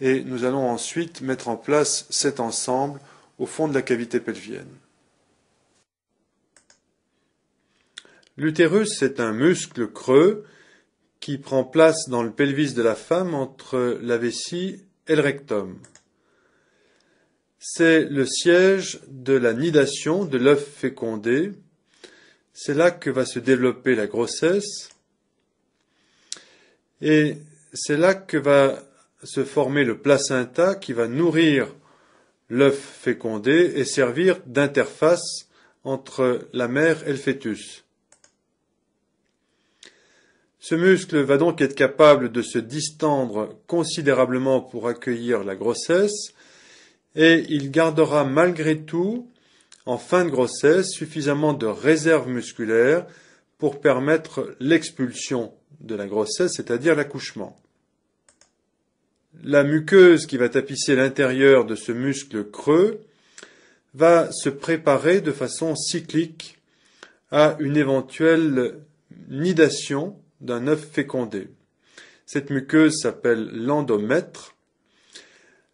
et nous allons ensuite mettre en place cet ensemble au fond de la cavité pelvienne. L'utérus est un muscle creux qui prend place dans le pelvis de la femme entre la vessie et le rectum. C'est le siège de la nidation de l'œuf fécondé. C'est là que va se développer la grossesse. Et c'est là que va se former le placenta qui va nourrir l'œuf fécondé et servir d'interface entre la mère et le fœtus. Ce muscle va donc être capable de se distendre considérablement pour accueillir la grossesse et il gardera malgré tout, en fin de grossesse, suffisamment de réserves musculaires pour permettre l'expulsion de la grossesse, c'est-à-dire l'accouchement la muqueuse qui va tapisser l'intérieur de ce muscle creux va se préparer de façon cyclique à une éventuelle nidation d'un œuf fécondé. Cette muqueuse s'appelle l'endomètre.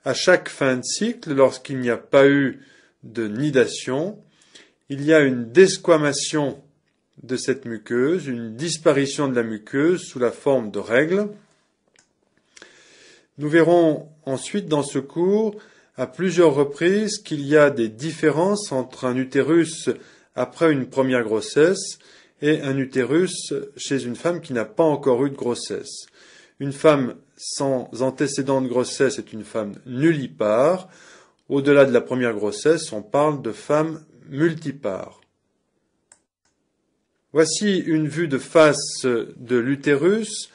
À chaque fin de cycle, lorsqu'il n'y a pas eu de nidation, il y a une desquamation de cette muqueuse, une disparition de la muqueuse sous la forme de règles. Nous verrons ensuite dans ce cours à plusieurs reprises qu'il y a des différences entre un utérus après une première grossesse et un utérus chez une femme qui n'a pas encore eu de grossesse. Une femme sans antécédent de grossesse est une femme nullipare. Au-delà de la première grossesse, on parle de femme multipare. Voici une vue de face de l'utérus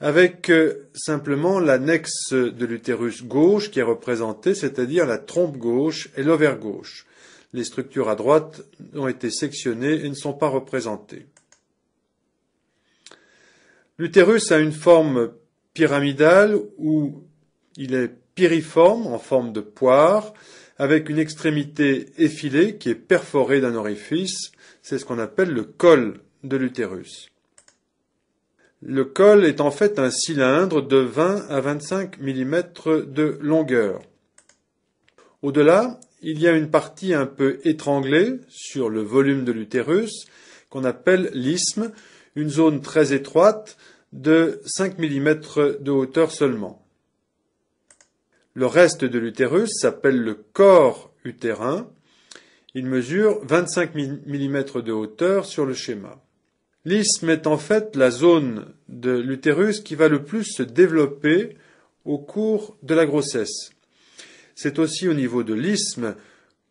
avec euh, simplement l'annexe de l'utérus gauche qui est représentée, c'est-à-dire la trompe gauche et l'ovaire gauche. Les structures à droite ont été sectionnées et ne sont pas représentées. L'utérus a une forme pyramidale où il est piriforme en forme de poire, avec une extrémité effilée qui est perforée d'un orifice, c'est ce qu'on appelle le col de l'utérus. Le col est en fait un cylindre de 20 à 25 mm de longueur. Au-delà, il y a une partie un peu étranglée sur le volume de l'utérus qu'on appelle l'isthme, une zone très étroite de 5 mm de hauteur seulement. Le reste de l'utérus s'appelle le corps utérin. Il mesure 25 mm de hauteur sur le schéma. L'isthme est en fait la zone de l'utérus qui va le plus se développer au cours de la grossesse. C'est aussi au niveau de l'isthme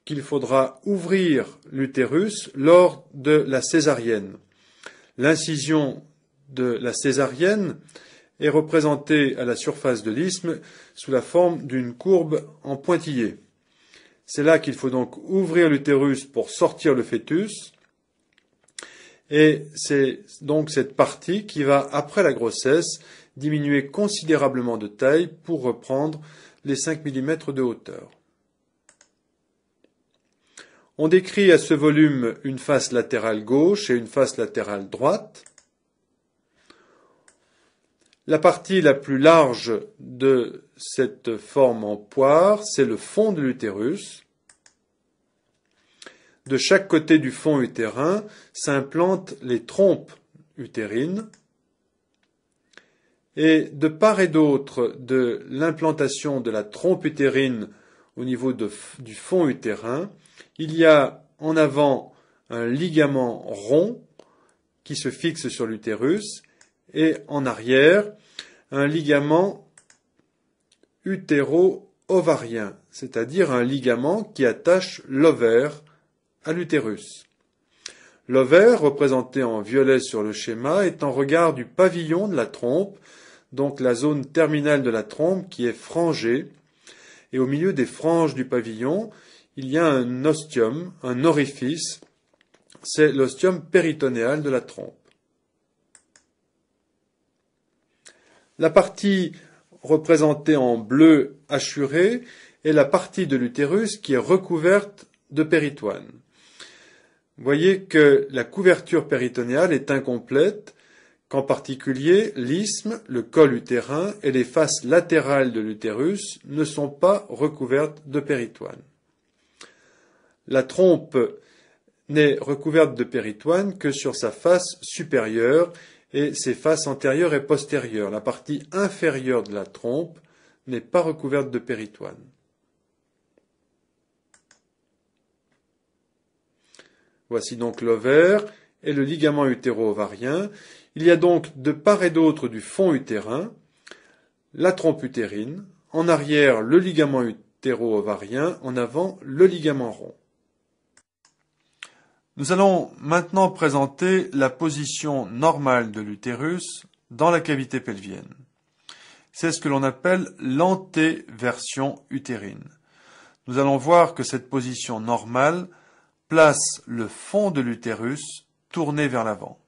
qu'il faudra ouvrir l'utérus lors de la césarienne. L'incision de la césarienne est représentée à la surface de l'isthme sous la forme d'une courbe en pointillé. C'est là qu'il faut donc ouvrir l'utérus pour sortir le fœtus, et c'est donc cette partie qui va, après la grossesse, diminuer considérablement de taille pour reprendre les 5 mm de hauteur. On décrit à ce volume une face latérale gauche et une face latérale droite. La partie la plus large de cette forme en poire, c'est le fond de l'utérus, de chaque côté du fond utérin s'implantent les trompes utérines et de part et d'autre de l'implantation de la trompe utérine au niveau du fond utérin, il y a en avant un ligament rond qui se fixe sur l'utérus et en arrière un ligament utéro-ovarien, c'est-à-dire un ligament qui attache l'ovaire l'utérus. L'ovaire, représenté en violet sur le schéma, est en regard du pavillon de la trompe, donc la zone terminale de la trompe qui est frangée, et au milieu des franges du pavillon, il y a un ostium, un orifice, c'est l'ostium péritonéal de la trompe. La partie représentée en bleu hachuré est la partie de l'utérus qui est recouverte de péritoine voyez que la couverture péritonéale est incomplète, qu'en particulier l'isthme, le col utérin et les faces latérales de l'utérus ne sont pas recouvertes de péritoine. La trompe n'est recouverte de péritoine que sur sa face supérieure et ses faces antérieures et postérieures. La partie inférieure de la trompe n'est pas recouverte de péritoine. Voici donc l'ovaire et le ligament utéro-ovarien. Il y a donc de part et d'autre du fond utérin la trompe utérine, en arrière le ligament utéro-ovarien, en avant le ligament rond. Nous allons maintenant présenter la position normale de l'utérus dans la cavité pelvienne. C'est ce que l'on appelle l'antéversion utérine. Nous allons voir que cette position normale place le fond de l'utérus tourné vers l'avant.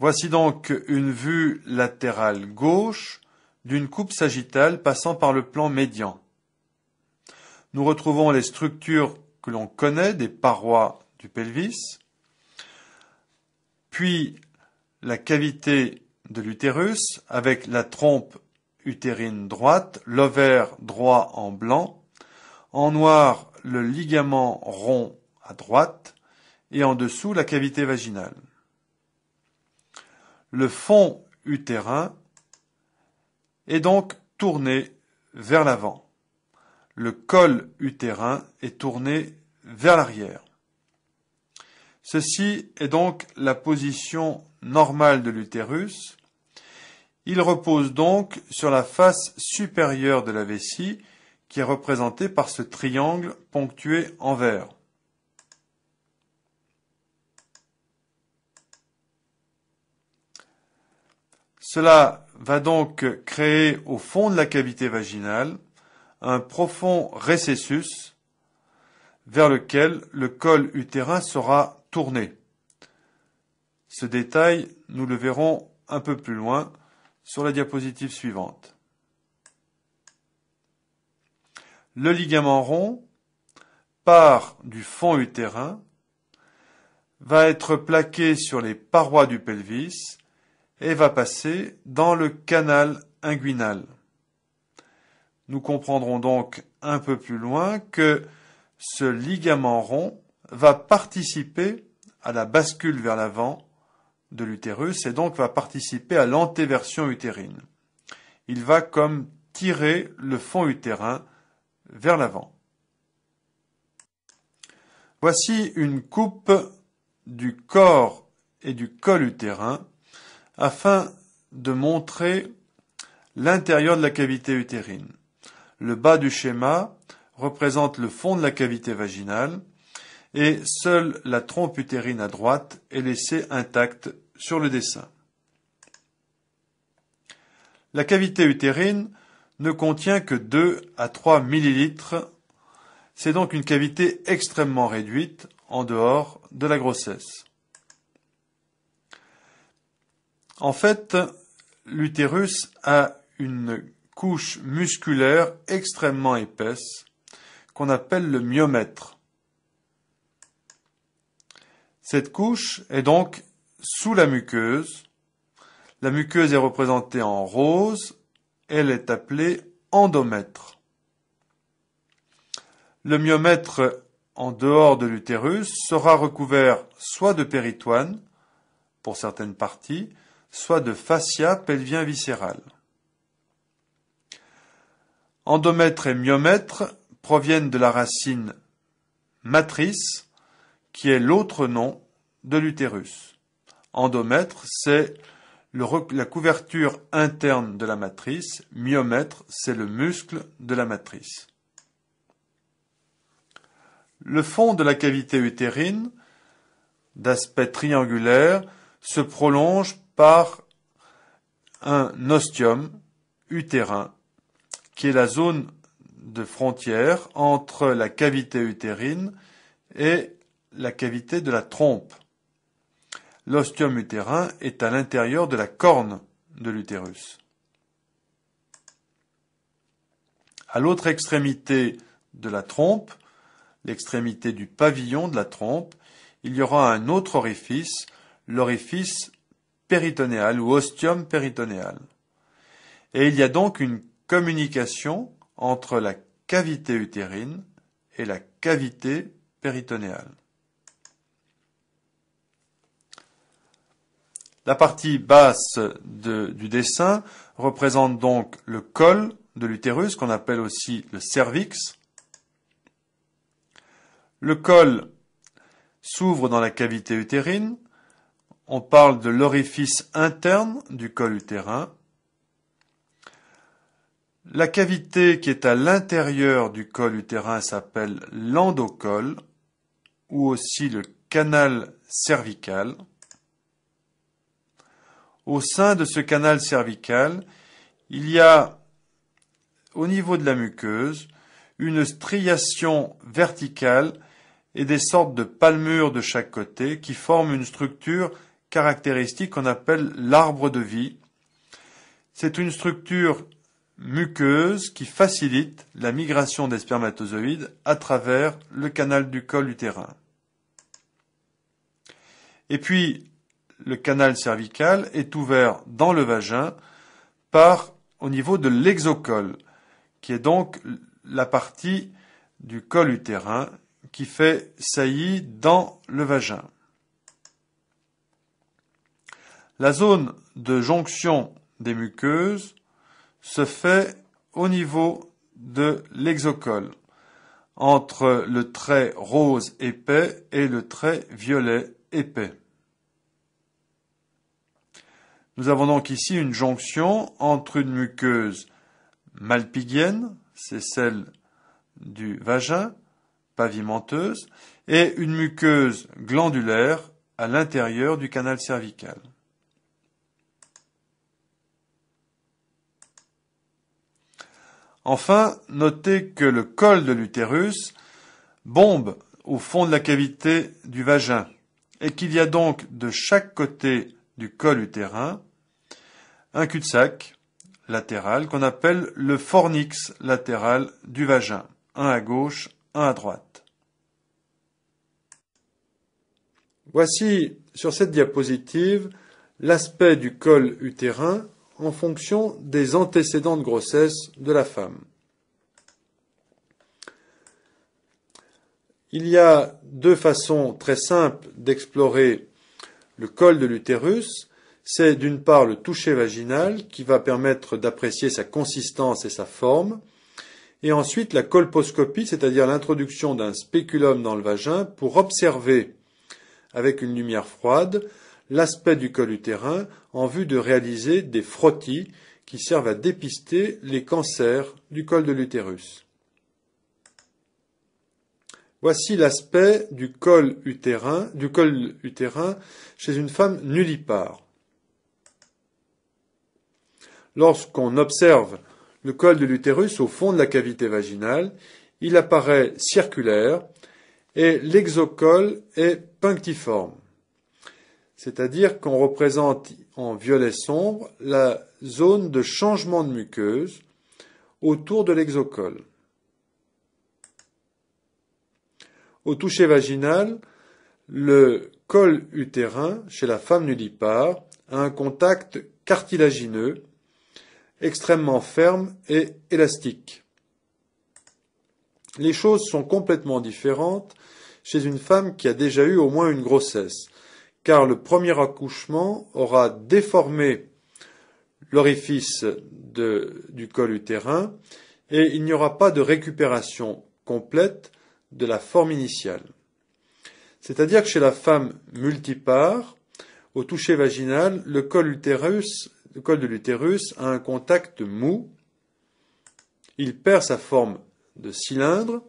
Voici donc une vue latérale gauche d'une coupe sagittale passant par le plan médian. Nous retrouvons les structures que l'on connaît des parois du pelvis, puis la cavité de l'utérus avec la trompe utérine droite, l'ovaire droit en blanc, en noir le ligament rond à droite et en dessous la cavité vaginale. Le fond utérin est donc tourné vers l'avant. Le col utérin est tourné vers l'arrière. Ceci est donc la position normale de l'utérus il repose donc sur la face supérieure de la vessie qui est représentée par ce triangle ponctué en vert. Cela va donc créer au fond de la cavité vaginale un profond récessus vers lequel le col utérin sera tourné. Ce détail, nous le verrons un peu plus loin, sur la diapositive suivante. Le ligament rond part du fond utérin, va être plaqué sur les parois du pelvis et va passer dans le canal inguinal. Nous comprendrons donc un peu plus loin que ce ligament rond va participer à la bascule vers l'avant de l'utérus et donc va participer à l'antéversion utérine. Il va comme tirer le fond utérin vers l'avant. Voici une coupe du corps et du col utérin afin de montrer l'intérieur de la cavité utérine. Le bas du schéma représente le fond de la cavité vaginale et seule la trompe utérine à droite est laissée intacte sur le dessin. La cavité utérine ne contient que 2 à 3 millilitres. C'est donc une cavité extrêmement réduite en dehors de la grossesse. En fait, l'utérus a une couche musculaire extrêmement épaisse qu'on appelle le myomètre. Cette couche est donc sous la muqueuse. La muqueuse est représentée en rose, elle est appelée endomètre. Le myomètre en dehors de l'utérus sera recouvert soit de péritoine, pour certaines parties, soit de fascia pelvien viscéral. Endomètre et myomètre proviennent de la racine matrice, qui est l'autre nom de l'utérus. Endomètre, c'est la couverture interne de la matrice. Myomètre, c'est le muscle de la matrice. Le fond de la cavité utérine, d'aspect triangulaire, se prolonge par un ostium utérin, qui est la zone de frontière entre la cavité utérine et la cavité de la trompe. L'ostium utérin est à l'intérieur de la corne de l'utérus. À l'autre extrémité de la trompe, l'extrémité du pavillon de la trompe, il y aura un autre orifice, l'orifice péritonéal ou ostium péritonéal. Et il y a donc une communication entre la cavité utérine et la cavité péritonéale. La partie basse du dessin représente donc le col de l'utérus, qu'on appelle aussi le cervix. Le col s'ouvre dans la cavité utérine. On parle de l'orifice interne du col utérin. La cavité qui est à l'intérieur du col utérin s'appelle l'endocol ou aussi le canal cervical au sein de ce canal cervical, il y a au niveau de la muqueuse une striation verticale et des sortes de palmures de chaque côté qui forment une structure caractéristique qu'on appelle l'arbre de vie. C'est une structure muqueuse qui facilite la migration des spermatozoïdes à travers le canal du col utérin. Et puis, le canal cervical est ouvert dans le vagin par au niveau de l'exocole, qui est donc la partie du col utérin qui fait saillie dans le vagin. La zone de jonction des muqueuses se fait au niveau de l'exocole, entre le trait rose épais et le trait violet épais. Nous avons donc ici une jonction entre une muqueuse malpighienne, c'est celle du vagin, pavimenteuse, et une muqueuse glandulaire à l'intérieur du canal cervical. Enfin, notez que le col de l'utérus bombe au fond de la cavité du vagin et qu'il y a donc de chaque côté du col utérin, un cul-de-sac latéral qu'on appelle le fornix latéral du vagin, un à gauche, un à droite. Voici sur cette diapositive l'aspect du col utérin en fonction des antécédents de grossesse de la femme. Il y a deux façons très simples d'explorer le col de l'utérus, c'est d'une part le toucher vaginal qui va permettre d'apprécier sa consistance et sa forme, et ensuite la colposcopie, c'est-à-dire l'introduction d'un spéculum dans le vagin pour observer avec une lumière froide l'aspect du col utérin en vue de réaliser des frottis qui servent à dépister les cancers du col de l'utérus. Voici l'aspect du col utérin, du col utérin chez une femme nullipare. Lorsqu'on observe le col de l'utérus au fond de la cavité vaginale, il apparaît circulaire et l'exocole est punctiforme. C'est-à-dire qu'on représente en violet sombre la zone de changement de muqueuse autour de l'exocole. Au toucher vaginal, le col utérin chez la femme nudipare a un contact cartilagineux, extrêmement ferme et élastique. Les choses sont complètement différentes chez une femme qui a déjà eu au moins une grossesse, car le premier accouchement aura déformé l'orifice du col utérin et il n'y aura pas de récupération complète de la forme initiale. C'est-à-dire que chez la femme multipare, au toucher vaginal, le col, le col de l'utérus a un contact mou, il perd sa forme de cylindre,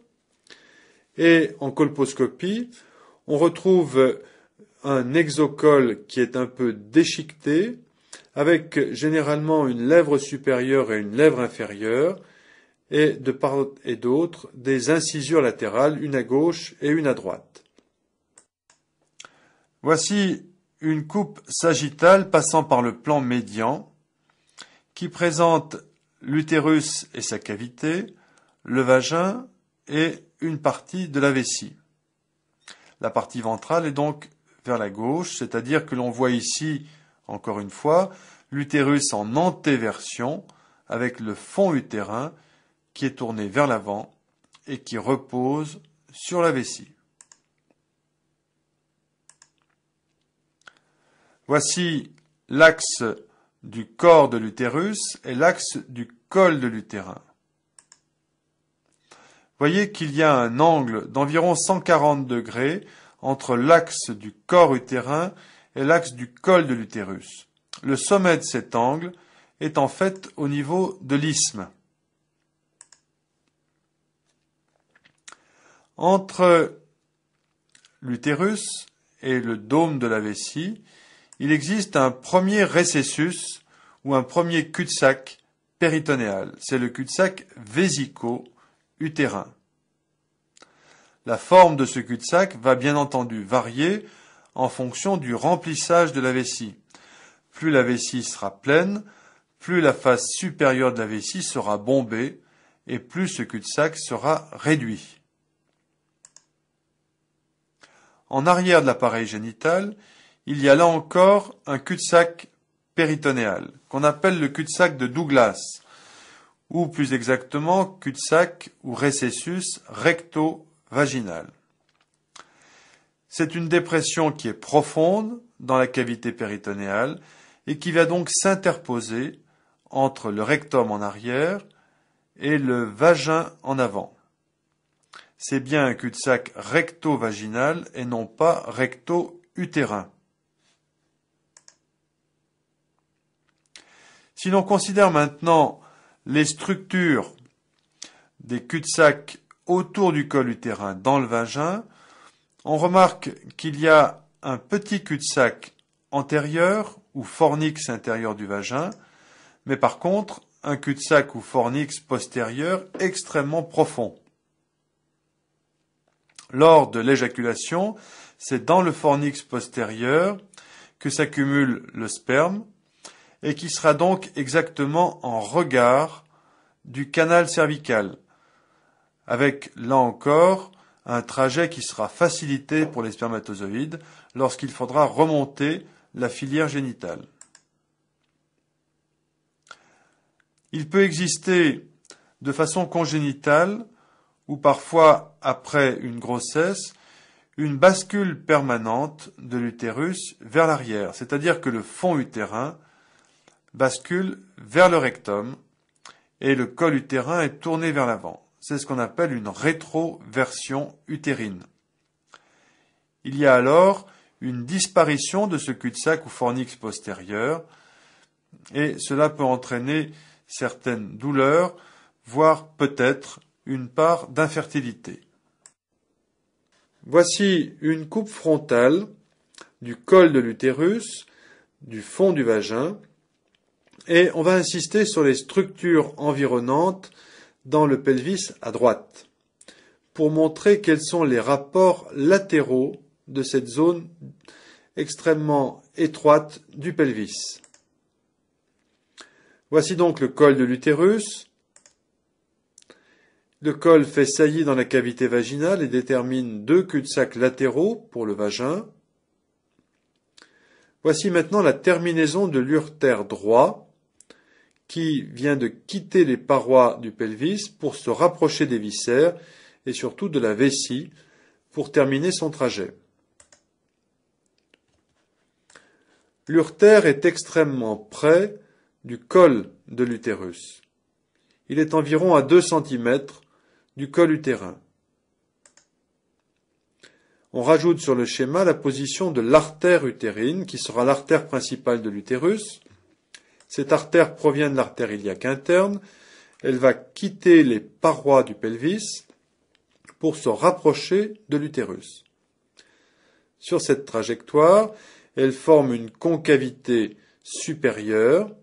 et en colposcopie, on retrouve un exocol qui est un peu déchiqueté, avec généralement une lèvre supérieure et une lèvre inférieure, et de part et d'autre des incisures latérales, une à gauche et une à droite. Voici une coupe sagittale passant par le plan médian qui présente l'utérus et sa cavité, le vagin et une partie de la vessie. La partie ventrale est donc vers la gauche, c'est-à-dire que l'on voit ici, encore une fois, l'utérus en antéversion avec le fond utérin qui est tourné vers l'avant et qui repose sur la vessie. Voici l'axe du corps de l'utérus et l'axe du col de l'utérin. Voyez qu'il y a un angle d'environ 140 degrés entre l'axe du corps utérin et l'axe du col de l'utérus. Le sommet de cet angle est en fait au niveau de l'isthme. Entre l'utérus et le dôme de la vessie, il existe un premier récessus ou un premier cul-de-sac péritonéal. C'est le cul-de-sac vésico-utérin. La forme de ce cul-de-sac va bien entendu varier en fonction du remplissage de la vessie. Plus la vessie sera pleine, plus la face supérieure de la vessie sera bombée et plus ce cul-de-sac sera réduit. En arrière de l'appareil génital, il y a là encore un cul-de-sac péritonéal, qu'on appelle le cul-de-sac de Douglas, ou plus exactement cul-de-sac ou récessus recto-vaginal. C'est une dépression qui est profonde dans la cavité péritonéale et qui va donc s'interposer entre le rectum en arrière et le vagin en avant c'est bien un cul-de-sac recto-vaginal et non pas recto-utérin. Si l'on considère maintenant les structures des cul-de-sac autour du col utérin dans le vagin, on remarque qu'il y a un petit cul-de-sac antérieur ou fornix intérieur du vagin, mais par contre un cul-de-sac ou fornix postérieur extrêmement profond. Lors de l'éjaculation, c'est dans le fornix postérieur que s'accumule le sperme et qui sera donc exactement en regard du canal cervical, avec là encore un trajet qui sera facilité pour les spermatozoïdes lorsqu'il faudra remonter la filière génitale. Il peut exister de façon congénitale ou parfois après une grossesse, une bascule permanente de l'utérus vers l'arrière, c'est-à-dire que le fond utérin bascule vers le rectum et le col utérin est tourné vers l'avant. C'est ce qu'on appelle une rétroversion utérine. Il y a alors une disparition de ce cul-de-sac ou fornix postérieur et cela peut entraîner certaines douleurs, voire peut-être une part d'infertilité. Voici une coupe frontale du col de l'utérus, du fond du vagin, et on va insister sur les structures environnantes dans le pelvis à droite, pour montrer quels sont les rapports latéraux de cette zone extrêmement étroite du pelvis. Voici donc le col de l'utérus, le col fait saillie dans la cavité vaginale et détermine deux cul-de-sac latéraux pour le vagin. Voici maintenant la terminaison de l'urtère droit qui vient de quitter les parois du pelvis pour se rapprocher des viscères et surtout de la vessie pour terminer son trajet. L'urtère est extrêmement près du col de l'utérus. Il est environ à 2 cm du col utérin. On rajoute sur le schéma la position de l'artère utérine, qui sera l'artère principale de l'utérus. Cette artère provient de l'artère iliaque interne. Elle va quitter les parois du pelvis pour se rapprocher de l'utérus. Sur cette trajectoire, elle forme une concavité supérieure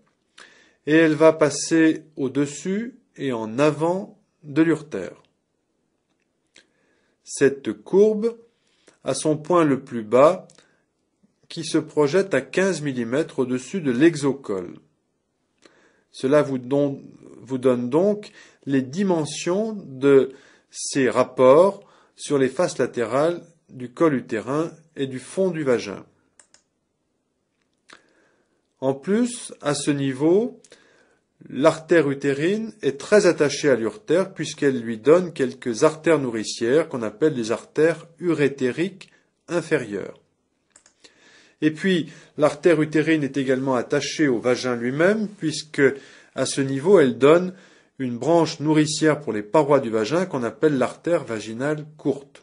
et elle va passer au-dessus et en avant de l'urtère cette courbe à son point le plus bas qui se projette à 15 mm au-dessus de l'exocole. Cela vous, vous donne donc les dimensions de ces rapports sur les faces latérales du col utérin et du fond du vagin. En plus, à ce niveau, L'artère utérine est très attachée à l'urtère puisqu'elle lui donne quelques artères nourricières qu'on appelle les artères urétériques inférieures. Et puis, l'artère utérine est également attachée au vagin lui-même puisque, à ce niveau, elle donne une branche nourricière pour les parois du vagin qu'on appelle l'artère vaginale courte.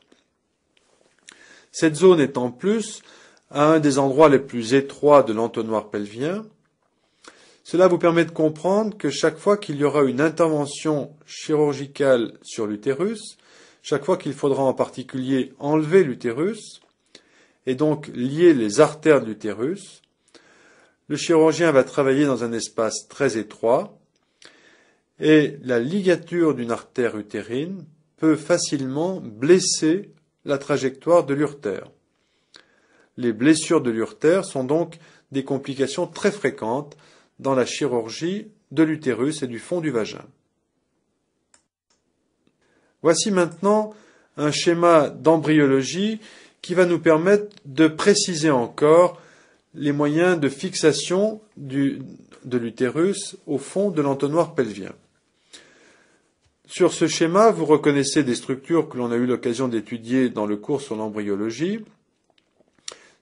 Cette zone est en plus à un des endroits les plus étroits de l'entonnoir pelvien, cela vous permet de comprendre que chaque fois qu'il y aura une intervention chirurgicale sur l'utérus, chaque fois qu'il faudra en particulier enlever l'utérus, et donc lier les artères de l'utérus, le chirurgien va travailler dans un espace très étroit, et la ligature d'une artère utérine peut facilement blesser la trajectoire de l'urtère. Les blessures de l'urtère sont donc des complications très fréquentes dans la chirurgie de l'utérus et du fond du vagin. Voici maintenant un schéma d'embryologie qui va nous permettre de préciser encore les moyens de fixation de l'utérus au fond de l'entonnoir pelvien. Sur ce schéma, vous reconnaissez des structures que l'on a eu l'occasion d'étudier dans le cours sur l'embryologie.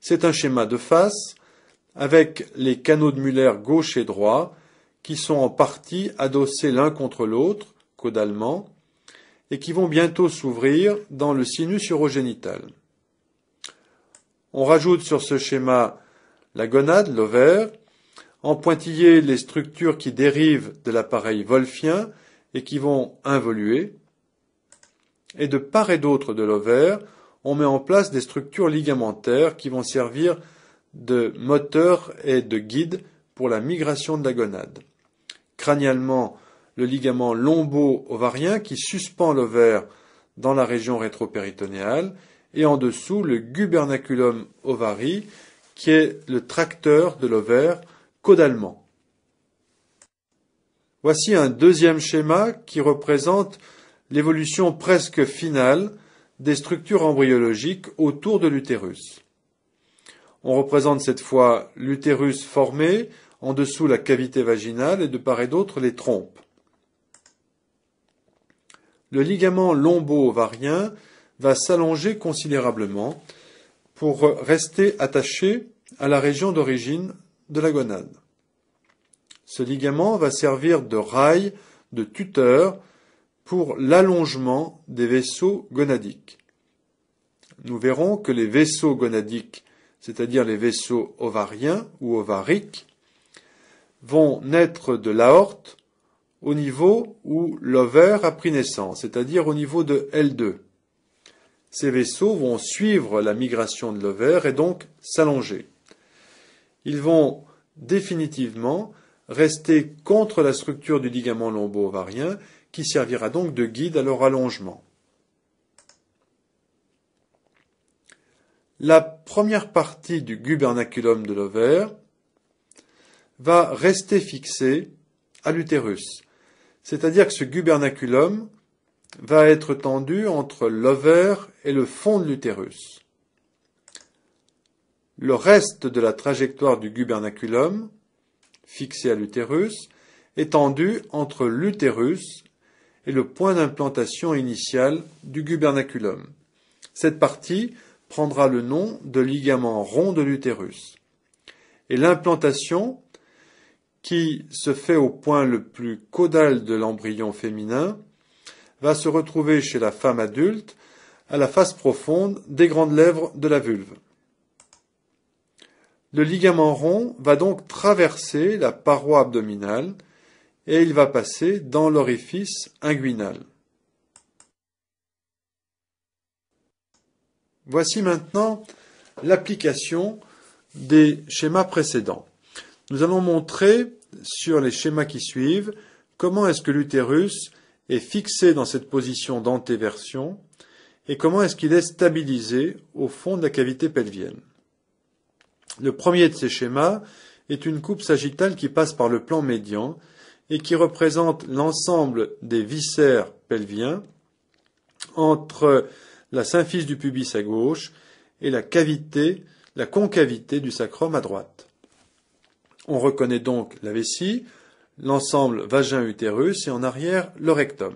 C'est un schéma de face avec les canaux de Muller gauche et droit, qui sont en partie adossés l'un contre l'autre, caudalement, et qui vont bientôt s'ouvrir dans le sinus urogénital. On rajoute sur ce schéma la gonade, l'ovaire, en pointillé les structures qui dérivent de l'appareil wolfien et qui vont involuer, et de part et d'autre de l'ovaire, on met en place des structures ligamentaires qui vont servir de moteur et de guide pour la migration de la gonade. Cranialement, le ligament lombo-ovarien qui suspend l'ovaire dans la région péritonéale et en dessous le gubernaculum ovari qui est le tracteur de l'ovaire caudalement. Voici un deuxième schéma qui représente l'évolution presque finale des structures embryologiques autour de l'utérus. On représente cette fois l'utérus formé, en dessous la cavité vaginale et de part et d'autre les trompes. Le ligament lombo-ovarien va s'allonger considérablement pour rester attaché à la région d'origine de la gonade. Ce ligament va servir de rail, de tuteur pour l'allongement des vaisseaux gonadiques. Nous verrons que les vaisseaux gonadiques c'est-à-dire les vaisseaux ovariens ou ovariques, vont naître de l'aorte au niveau où l'ovaire a pris naissance, c'est-à-dire au niveau de L2. Ces vaisseaux vont suivre la migration de l'ovaire et donc s'allonger. Ils vont définitivement rester contre la structure du ligament lombo-ovarien qui servira donc de guide à leur allongement. la première partie du gubernaculum de l'ovaire va rester fixée à l'utérus. C'est-à-dire que ce gubernaculum va être tendu entre l'ovaire et le fond de l'utérus. Le reste de la trajectoire du gubernaculum, fixé à l'utérus, est tendu entre l'utérus et le point d'implantation initial du gubernaculum. Cette partie prendra le nom de ligament rond de l'utérus. Et l'implantation, qui se fait au point le plus caudal de l'embryon féminin, va se retrouver chez la femme adulte à la face profonde des grandes lèvres de la vulve. Le ligament rond va donc traverser la paroi abdominale et il va passer dans l'orifice inguinal. Voici maintenant l'application des schémas précédents. Nous allons montrer sur les schémas qui suivent comment est-ce que l'utérus est fixé dans cette position d'antéversion et comment est-ce qu'il est stabilisé au fond de la cavité pelvienne. Le premier de ces schémas est une coupe sagittale qui passe par le plan médian et qui représente l'ensemble des viscères pelviens entre la symphyse du pubis à gauche et la cavité, la concavité du sacrum à droite. On reconnaît donc la vessie, l'ensemble vagin-utérus et en arrière le rectum.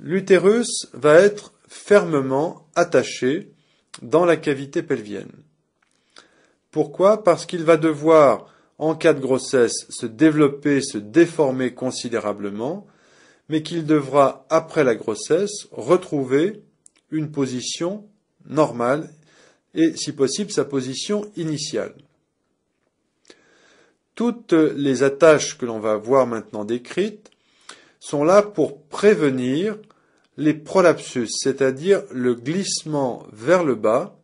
L'utérus va être fermement attaché dans la cavité pelvienne. Pourquoi Parce qu'il va devoir, en cas de grossesse, se développer, se déformer considérablement mais qu'il devra, après la grossesse, retrouver une position normale et, si possible, sa position initiale. Toutes les attaches que l'on va voir maintenant décrites sont là pour prévenir les prolapsus, c'est-à-dire le glissement vers le bas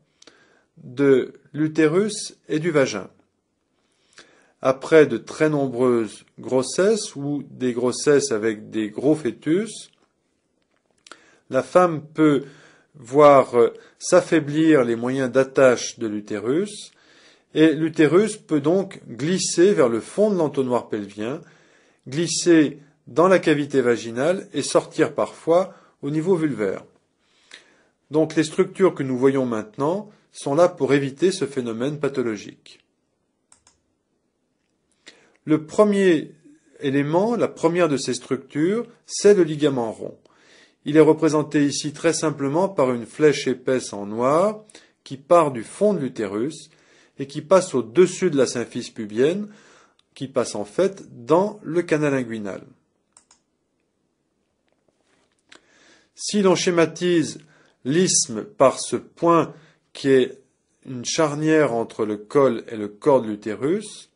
de l'utérus et du vagin après de très nombreuses grossesses ou des grossesses avec des gros fœtus, la femme peut voir euh, s'affaiblir les moyens d'attache de l'utérus, et l'utérus peut donc glisser vers le fond de l'entonnoir pelvien, glisser dans la cavité vaginale et sortir parfois au niveau vulvaire. Donc les structures que nous voyons maintenant sont là pour éviter ce phénomène pathologique. Le premier élément, la première de ces structures, c'est le ligament rond. Il est représenté ici très simplement par une flèche épaisse en noir qui part du fond de l'utérus et qui passe au-dessus de la symphyse pubienne, qui passe en fait dans le canal inguinal. Si l'on schématise l'isthme par ce point qui est une charnière entre le col et le corps de l'utérus,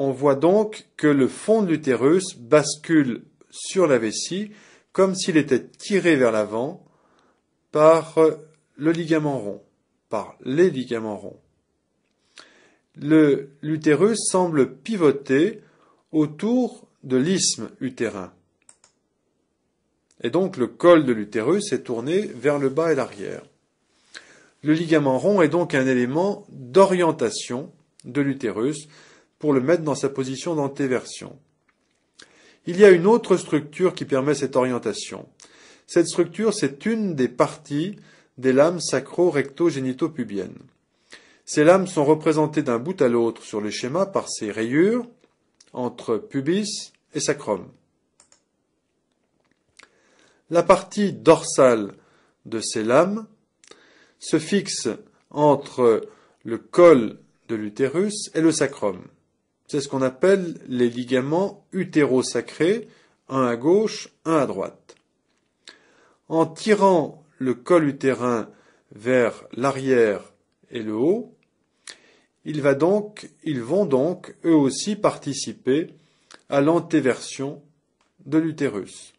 on voit donc que le fond de l'utérus bascule sur la vessie comme s'il était tiré vers l'avant par euh, le ligament rond, par les ligaments ronds. l'utérus semble pivoter autour de l'isthme utérin. Et donc le col de l'utérus est tourné vers le bas et l'arrière. Le ligament rond est donc un élément d'orientation de l'utérus pour le mettre dans sa position d'antéversion. Il y a une autre structure qui permet cette orientation. Cette structure, c'est une des parties des lames sacro recto génito Ces lames sont représentées d'un bout à l'autre sur le schéma par ces rayures entre pubis et sacrum. La partie dorsale de ces lames se fixe entre le col de l'utérus et le sacrum c'est ce qu'on appelle les ligaments utérosacrés, un à gauche, un à droite. En tirant le col utérin vers l'arrière et le haut, ils vont donc eux aussi participer à l'antéversion de l'utérus.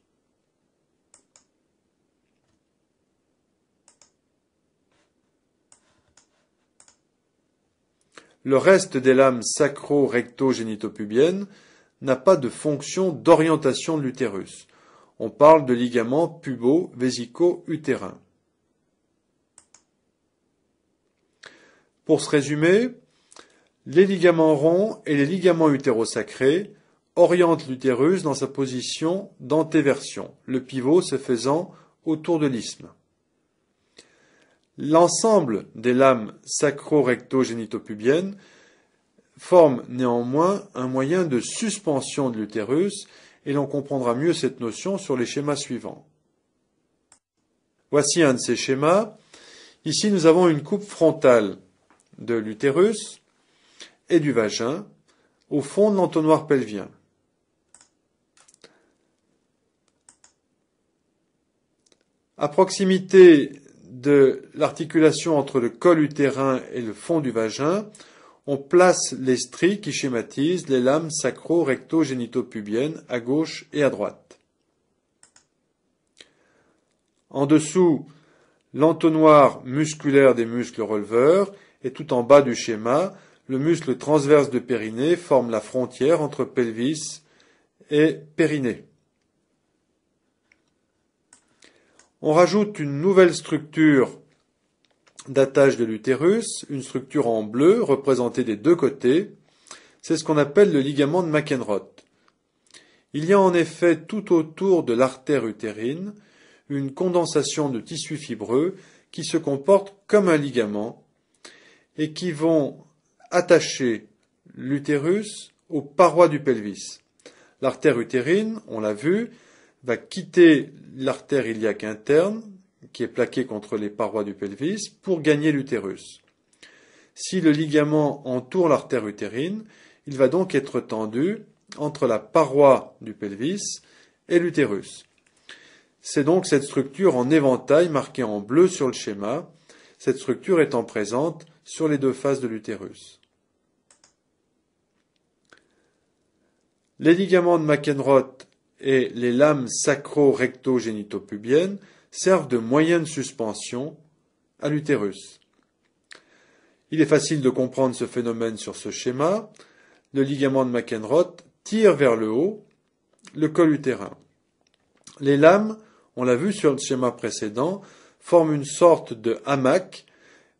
le reste des lames sacro-recto-génitopubiennes n'a pas de fonction d'orientation de l'utérus. On parle de ligaments pubo-vésico-utérin. Pour se résumer, les ligaments ronds et les ligaments utérosacrés orientent l'utérus dans sa position d'antéversion, le pivot se faisant autour de l'isthme. L'ensemble des lames sacro-recto-génitopubiennes forme néanmoins un moyen de suspension de l'utérus et l'on comprendra mieux cette notion sur les schémas suivants. Voici un de ces schémas. Ici, nous avons une coupe frontale de l'utérus et du vagin au fond de l'entonnoir pelvien. À proximité de l'articulation entre le col utérin et le fond du vagin, on place les stries qui schématisent les lames sacro recto génito à gauche et à droite. En dessous, l'entonnoir musculaire des muscles releveurs et tout en bas du schéma, le muscle transverse de périnée forme la frontière entre pelvis et périnée. On rajoute une nouvelle structure d'attache de l'utérus, une structure en bleu représentée des deux côtés. C'est ce qu'on appelle le ligament de McEnroth. Il y a en effet tout autour de l'artère utérine une condensation de tissus fibreux qui se comportent comme un ligament et qui vont attacher l'utérus aux parois du pelvis. L'artère utérine, on l'a vu, va quitter l'artère iliaque interne, qui est plaquée contre les parois du pelvis, pour gagner l'utérus. Si le ligament entoure l'artère utérine, il va donc être tendu entre la paroi du pelvis et l'utérus. C'est donc cette structure en éventail marquée en bleu sur le schéma, cette structure étant présente sur les deux faces de l'utérus. Les ligaments de McEnroth et les lames sacro-recto-génitopubiennes servent de de suspension à l'utérus. Il est facile de comprendre ce phénomène sur ce schéma. Le ligament de McEnroth tire vers le haut le col utérin. Les lames, on l'a vu sur le schéma précédent, forment une sorte de hamac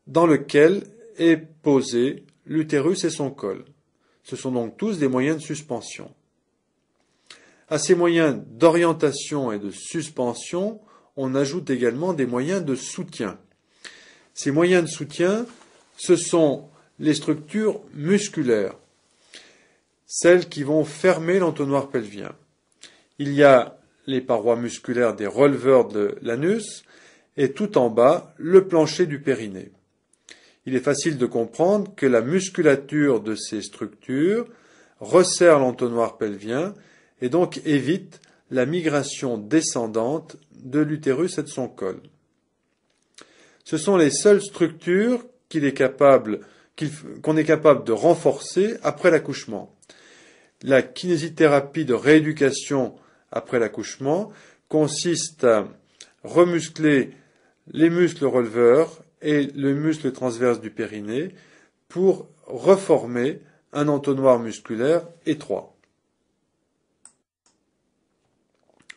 dans lequel est posé l'utérus et son col. Ce sont donc tous des moyens de suspension. À ces moyens d'orientation et de suspension, on ajoute également des moyens de soutien. Ces moyens de soutien, ce sont les structures musculaires, celles qui vont fermer l'entonnoir pelvien. Il y a les parois musculaires des releveurs de l'anus et tout en bas, le plancher du périnée. Il est facile de comprendre que la musculature de ces structures resserre l'entonnoir pelvien et donc évite la migration descendante de l'utérus et de son col. Ce sont les seules structures qu'on est, capable, qu'on est capable de renforcer après l'accouchement. La kinésithérapie de rééducation après l'accouchement consiste à remuscler les muscles releveurs et le muscle transverse du périnée pour reformer un entonnoir musculaire étroit.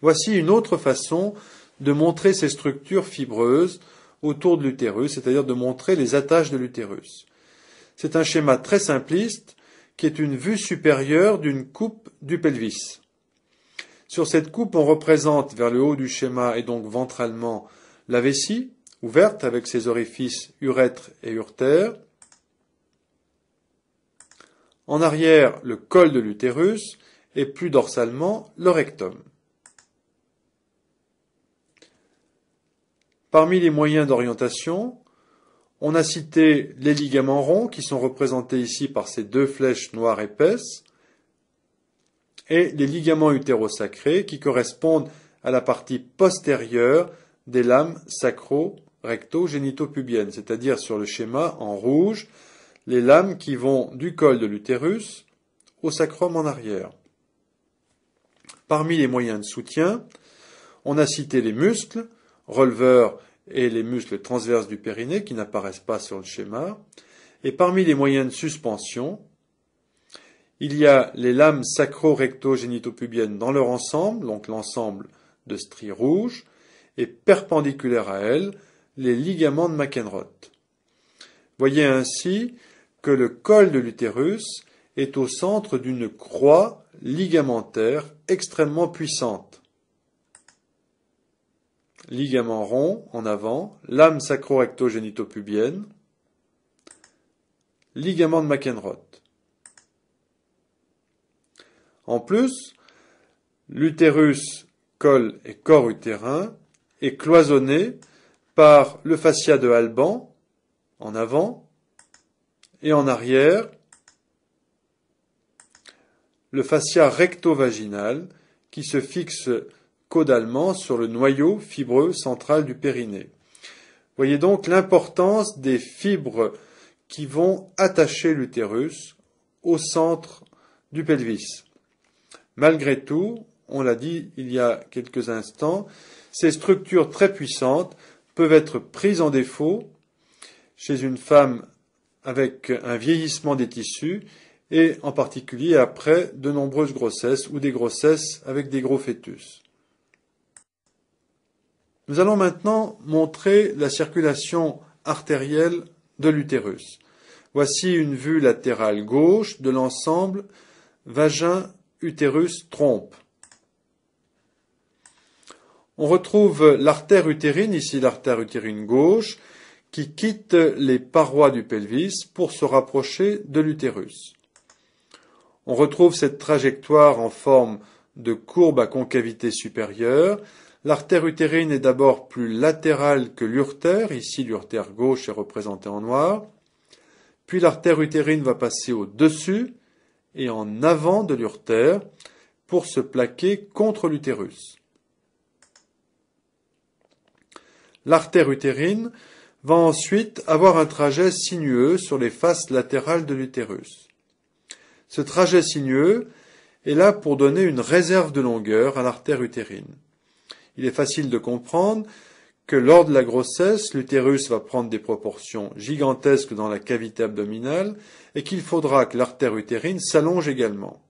Voici une autre façon de montrer ces structures fibreuses autour de l'utérus, c'est-à-dire de montrer les attaches de l'utérus. C'est un schéma très simpliste qui est une vue supérieure d'une coupe du pelvis. Sur cette coupe, on représente vers le haut du schéma et donc ventralement la vessie, ouverte avec ses orifices urètre et urtère. En arrière, le col de l'utérus et plus dorsalement le rectum. Parmi les moyens d'orientation, on a cité les ligaments ronds qui sont représentés ici par ces deux flèches noires épaisses et les ligaments utérosacrés qui correspondent à la partie postérieure des lames sacro recto c'est-à-dire sur le schéma en rouge, les lames qui vont du col de l'utérus au sacrum en arrière. Parmi les moyens de soutien, on a cité les muscles, releveur et les muscles transverses du périnée qui n'apparaissent pas sur le schéma. Et parmi les moyens de suspension, il y a les lames sacro-recto-génitopubiennes dans leur ensemble, donc l'ensemble de stries rouges, et perpendiculaire à elles, les ligaments de McEnroth. Voyez ainsi que le col de l'utérus est au centre d'une croix ligamentaire extrêmement puissante ligament rond en avant, lame sacro recto pubienne ligament de Mackenroth. En plus, l'utérus, col et corps utérin est cloisonné par le fascia de Alban en avant et en arrière, le fascia recto-vaginal qui se fixe caudalement sur le noyau fibreux central du périnée. Voyez donc l'importance des fibres qui vont attacher l'utérus au centre du pelvis. Malgré tout, on l'a dit il y a quelques instants, ces structures très puissantes peuvent être prises en défaut chez une femme avec un vieillissement des tissus et en particulier après de nombreuses grossesses ou des grossesses avec des gros fœtus. Nous allons maintenant montrer la circulation artérielle de l'utérus. Voici une vue latérale gauche de l'ensemble vagin-utérus-trompe. On retrouve l'artère utérine, ici l'artère utérine gauche, qui quitte les parois du pelvis pour se rapprocher de l'utérus. On retrouve cette trajectoire en forme de courbe à concavité supérieure L'artère utérine est d'abord plus latérale que l'urtère, ici l'urtère gauche est représentée en noir, puis l'artère utérine va passer au-dessus et en avant de l'urtère pour se plaquer contre l'utérus. L'artère utérine va ensuite avoir un trajet sinueux sur les faces latérales de l'utérus. Ce trajet sinueux est là pour donner une réserve de longueur à l'artère utérine. Il est facile de comprendre que lors de la grossesse, l'utérus va prendre des proportions gigantesques dans la cavité abdominale et qu'il faudra que l'artère utérine s'allonge également.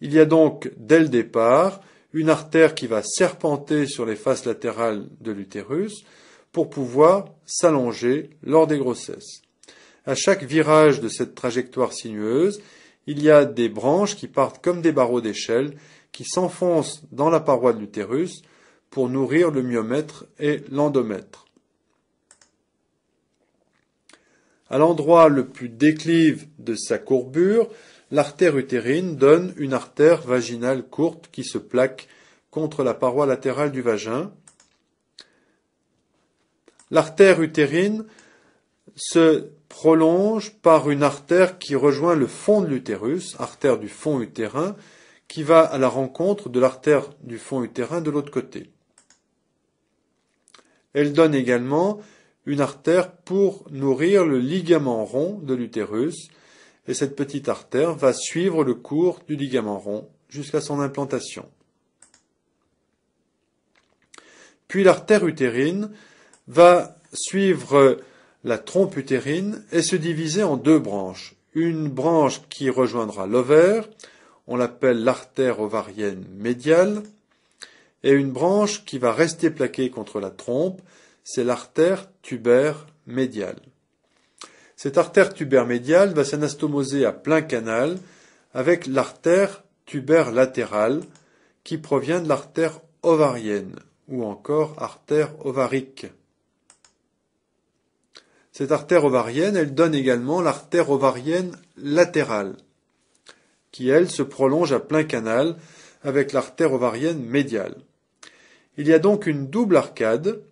Il y a donc, dès le départ, une artère qui va serpenter sur les faces latérales de l'utérus pour pouvoir s'allonger lors des grossesses. À chaque virage de cette trajectoire sinueuse, il y a des branches qui partent comme des barreaux d'échelle qui s'enfonce dans la paroi de l'utérus pour nourrir le myomètre et l'endomètre. À l'endroit le plus déclive de sa courbure, l'artère utérine donne une artère vaginale courte qui se plaque contre la paroi latérale du vagin. L'artère utérine se prolonge par une artère qui rejoint le fond de l'utérus, artère du fond utérin, qui va à la rencontre de l'artère du fond utérin de l'autre côté. Elle donne également une artère pour nourrir le ligament rond de l'utérus, et cette petite artère va suivre le cours du ligament rond jusqu'à son implantation. Puis l'artère utérine va suivre la trompe utérine et se diviser en deux branches, une branche qui rejoindra l'ovaire on l'appelle l'artère ovarienne médiale, et une branche qui va rester plaquée contre la trompe, c'est l'artère tubère médiale. Cette artère tubère médiale va s'anastomoser à plein canal avec l'artère tubère latérale qui provient de l'artère ovarienne ou encore artère ovarique. Cette artère ovarienne, elle donne également l'artère ovarienne latérale qui, elle, se prolonge à plein canal avec l'artère ovarienne médiale. Il y a donc une double arcade,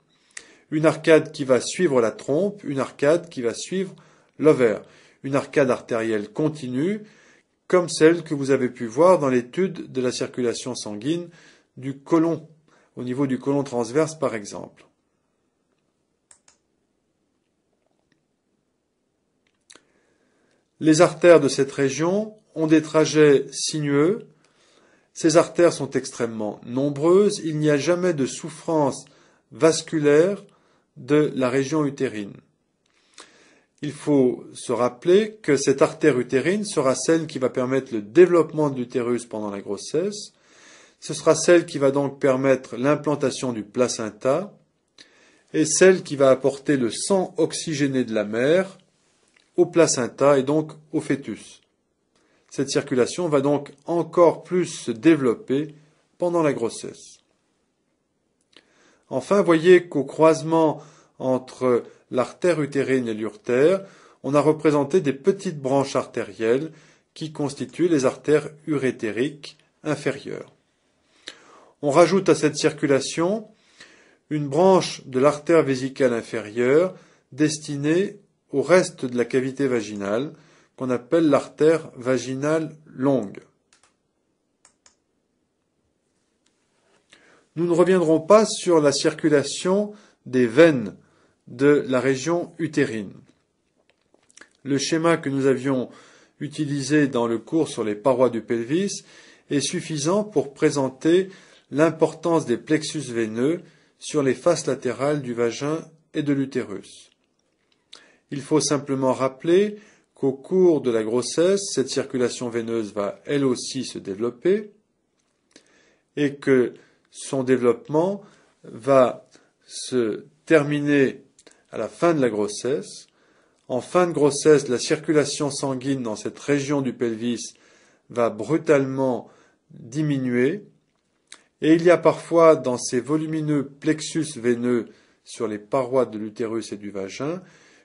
une arcade qui va suivre la trompe, une arcade qui va suivre l'ovaire, une arcade artérielle continue, comme celle que vous avez pu voir dans l'étude de la circulation sanguine du côlon, au niveau du côlon transverse par exemple. Les artères de cette région ont des trajets sinueux, ces artères sont extrêmement nombreuses, il n'y a jamais de souffrance vasculaire de la région utérine. Il faut se rappeler que cette artère utérine sera celle qui va permettre le développement de l'utérus pendant la grossesse, ce sera celle qui va donc permettre l'implantation du placenta, et celle qui va apporter le sang oxygéné de la mère au placenta et donc au fœtus. Cette circulation va donc encore plus se développer pendant la grossesse. Enfin, voyez qu'au croisement entre l'artère utérine et l'urtère, on a représenté des petites branches artérielles qui constituent les artères urétériques inférieures. On rajoute à cette circulation une branche de l'artère vésicale inférieure destinée au reste de la cavité vaginale, qu'on appelle l'artère vaginale longue. Nous ne reviendrons pas sur la circulation des veines de la région utérine. Le schéma que nous avions utilisé dans le cours sur les parois du pelvis est suffisant pour présenter l'importance des plexus veineux sur les faces latérales du vagin et de l'utérus. Il faut simplement rappeler qu'au cours de la grossesse, cette circulation veineuse va elle aussi se développer et que son développement va se terminer à la fin de la grossesse. En fin de grossesse, la circulation sanguine dans cette région du pelvis va brutalement diminuer et il y a parfois dans ces volumineux plexus veineux sur les parois de l'utérus et du vagin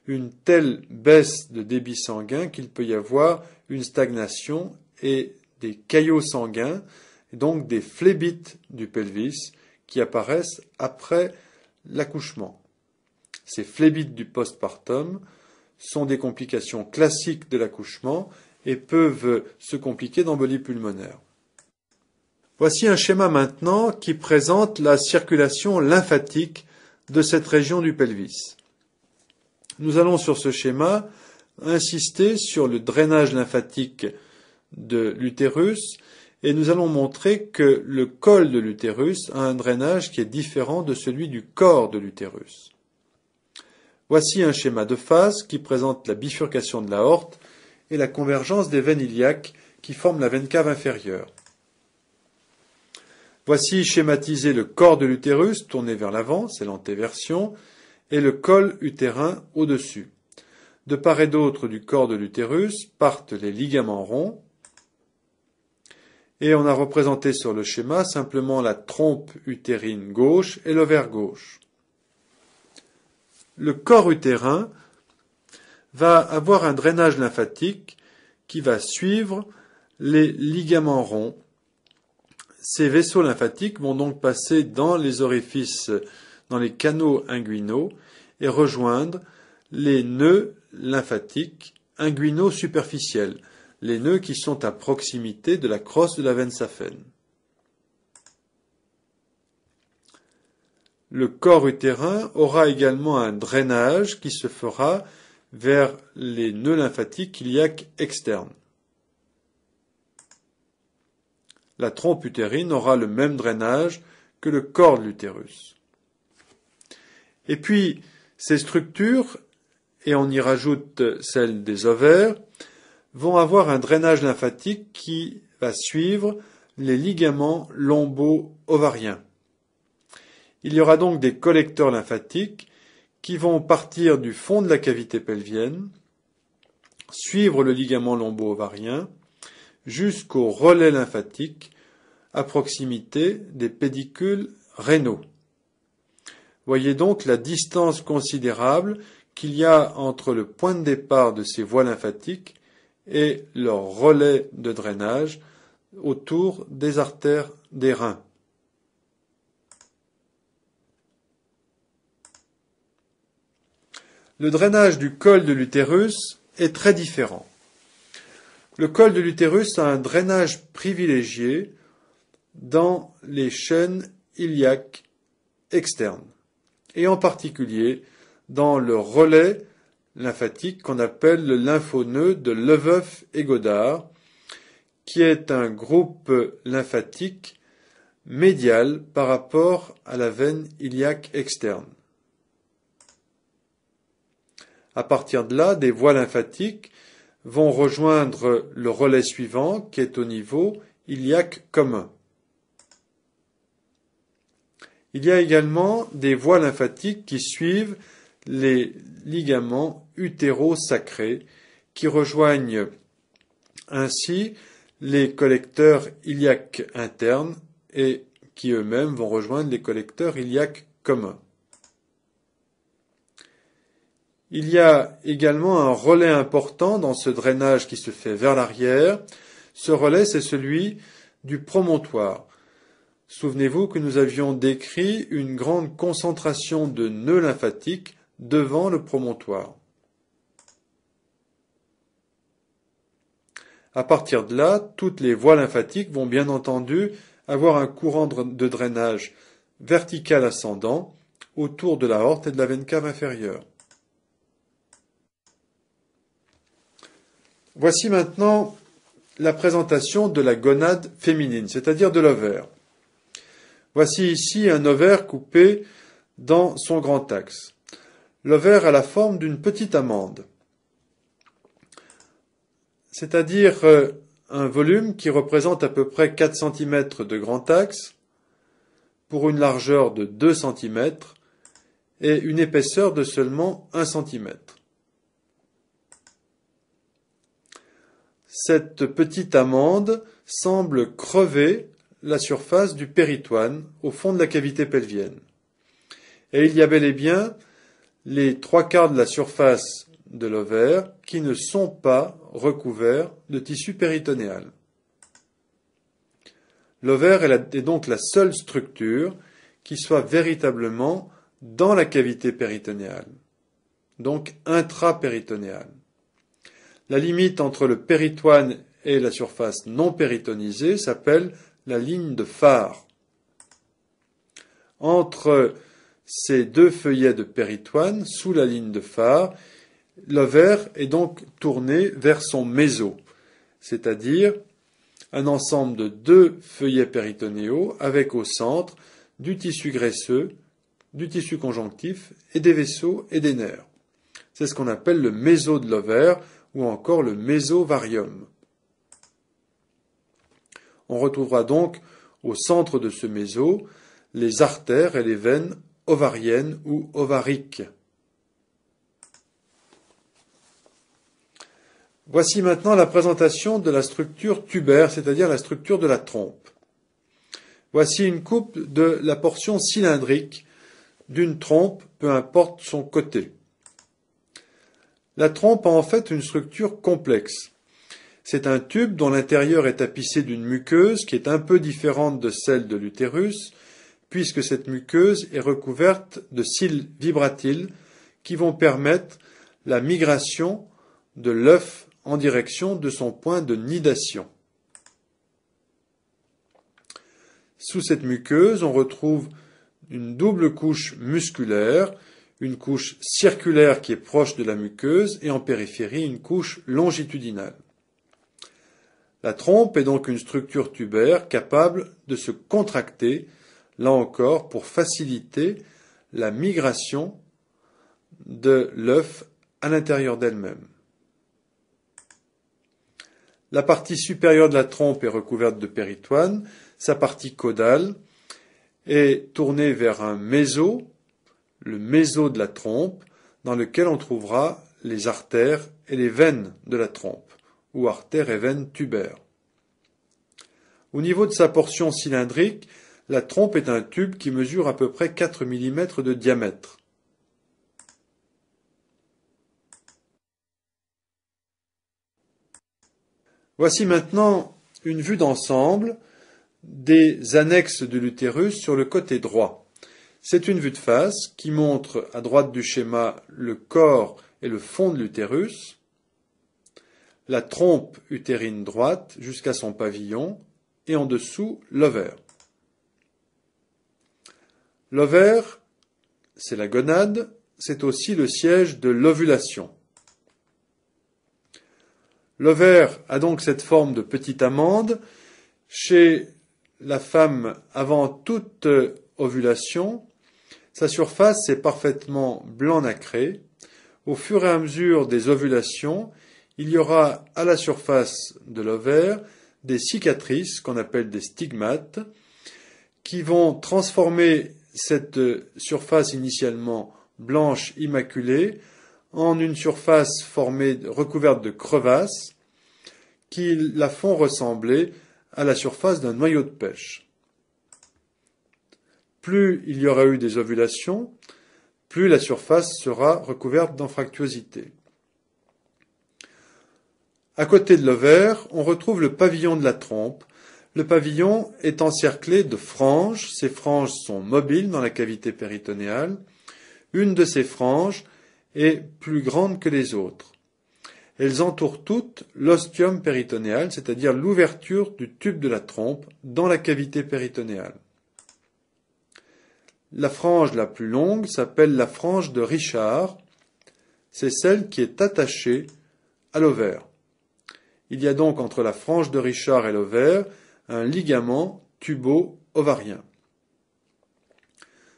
une telle baisse de débit sanguin qu'il peut y avoir une stagnation et des caillots sanguins, donc des phlébites du pelvis qui apparaissent après l'accouchement. Ces phlébites du postpartum sont des complications classiques de l'accouchement et peuvent se compliquer d'embolie pulmonaire. Voici un schéma maintenant qui présente la circulation lymphatique de cette région du pelvis. Nous allons sur ce schéma insister sur le drainage lymphatique de l'utérus et nous allons montrer que le col de l'utérus a un drainage qui est différent de celui du corps de l'utérus. Voici un schéma de face qui présente la bifurcation de l'aorte et la convergence des veines iliaques qui forment la veine cave inférieure. Voici schématisé le corps de l'utérus tourné vers l'avant, c'est l'antéversion, et le col utérin au-dessus. De part et d'autre du corps de l'utérus partent les ligaments ronds, et on a représenté sur le schéma simplement la trompe utérine gauche et l'ovaire gauche. Le corps utérin va avoir un drainage lymphatique qui va suivre les ligaments ronds. Ces vaisseaux lymphatiques vont donc passer dans les orifices dans les canaux inguinaux et rejoindre les nœuds lymphatiques inguinaux superficiels, les nœuds qui sont à proximité de la crosse de la veine saphène. Le corps utérin aura également un drainage qui se fera vers les nœuds lymphatiques iliaques externes. La trompe utérine aura le même drainage que le corps de l'utérus. Et puis, ces structures, et on y rajoute celles des ovaires, vont avoir un drainage lymphatique qui va suivre les ligaments lombo ovariens. Il y aura donc des collecteurs lymphatiques qui vont partir du fond de la cavité pelvienne, suivre le ligament lombo ovarien jusqu'au relais lymphatique à proximité des pédicules rénaux. Voyez donc la distance considérable qu'il y a entre le point de départ de ces voies lymphatiques et leur relais de drainage autour des artères des reins. Le drainage du col de l'utérus est très différent. Le col de l'utérus a un drainage privilégié dans les chaînes iliaques externes et en particulier dans le relais lymphatique qu'on appelle le lymphoneux de Leveuf et Godard, qui est un groupe lymphatique médial par rapport à la veine iliaque externe. À partir de là, des voies lymphatiques vont rejoindre le relais suivant qui est au niveau iliaque commun. Il y a également des voies lymphatiques qui suivent les ligaments utérosacrés qui rejoignent ainsi les collecteurs iliaques internes et qui eux-mêmes vont rejoindre les collecteurs iliaques communs. Il y a également un relais important dans ce drainage qui se fait vers l'arrière. Ce relais, c'est celui du promontoire. Souvenez-vous que nous avions décrit une grande concentration de nœuds lymphatiques devant le promontoire. À partir de là, toutes les voies lymphatiques vont bien entendu avoir un courant de drainage vertical ascendant autour de la horte et de la veine cave inférieure. Voici maintenant la présentation de la gonade féminine, c'est-à-dire de l'ovaire. Voici ici un ovaire coupé dans son grand axe. L'ovaire a la forme d'une petite amande, c'est-à-dire euh, un volume qui représente à peu près 4 cm de grand axe pour une largeur de 2 cm et une épaisseur de seulement 1 cm. Cette petite amande semble crever la surface du péritoine au fond de la cavité pelvienne. Et il y a bel et bien les trois quarts de la surface de l'ovaire qui ne sont pas recouverts de tissu péritonéal. L'ovaire est, donc la seule structure qui soit véritablement dans la cavité péritonéale, donc intra-péritonéale. La limite entre le péritoine et la surface non péritonisée s'appelle la ligne de phare. Entre ces deux feuillets de péritoine, sous la ligne de phare, l'ovaire est donc tourné vers son méso, c'est-à-dire un ensemble de deux feuillets péritonéaux avec au centre du tissu graisseux, du tissu conjonctif et des vaisseaux et des nerfs. C'est ce qu'on appelle le méso de l'ovaire ou encore le mésovarium. On retrouvera donc au centre de ce méso les artères et les veines ovariennes ou ovariques. Voici maintenant la présentation de la structure tubère, c'est-à-dire la structure de la trompe. Voici une coupe de la portion cylindrique d'une trompe, peu importe son côté. La trompe a en fait une structure complexe. C'est un tube dont l'intérieur est tapissé d'une muqueuse qui est un peu différente de celle de l'utérus, puisque cette muqueuse est recouverte de cils vibratiles qui vont permettre la migration de l'œuf en direction de son point de nidation. Sous cette muqueuse, on retrouve une double couche musculaire, une couche circulaire qui est proche de la muqueuse et en périphérie une couche longitudinale. La trompe est donc une structure tubaire capable de se contracter, là encore, pour faciliter la migration de l'œuf à l'intérieur d'elle-même. La partie supérieure de la trompe est recouverte de péritoine, sa partie caudale est tournée vers un méso, le méso de la trompe, dans lequel on trouvera les artères et les veines de la trompe ou artère et veine tubaire. Au niveau de sa portion cylindrique, la trompe est un tube qui mesure à peu près 4 mm de diamètre. Voici maintenant une vue d'ensemble des annexes de l'utérus sur le côté droit. C'est une vue de face qui montre à droite du schéma le corps et le fond de l'utérus, la trompe utérine droite jusqu'à son pavillon et en dessous l'ovaire. L'ovaire, c'est la gonade, c'est aussi le siège de l'ovulation. L'ovaire a donc cette forme de petite amande. Chez la femme, avant toute ovulation, sa surface est parfaitement blanc nacré. Au fur et à mesure des ovulations, il y aura à la surface de l'ovaire des cicatrices qu'on appelle des stigmates qui vont transformer cette surface initialement blanche immaculée en une surface formée recouverte de crevasses qui la font ressembler à la surface d'un noyau de pêche. Plus il y aura eu des ovulations, plus la surface sera recouverte d'infractuosité. À côté de l'ovaire, on retrouve le pavillon de la trompe. Le pavillon est encerclé de franges. Ces franges sont mobiles dans la cavité péritonéale. Une de ces franges est plus grande que les autres. Elles entourent toutes l'ostium péritonéal, c'est-à-dire l'ouverture du tube de la trompe dans la cavité péritonéale. La frange la plus longue s'appelle la frange de Richard. C'est celle qui est attachée à l'ovaire. Il y a donc entre la frange de Richard et l'ovaire un ligament tubo-ovarien.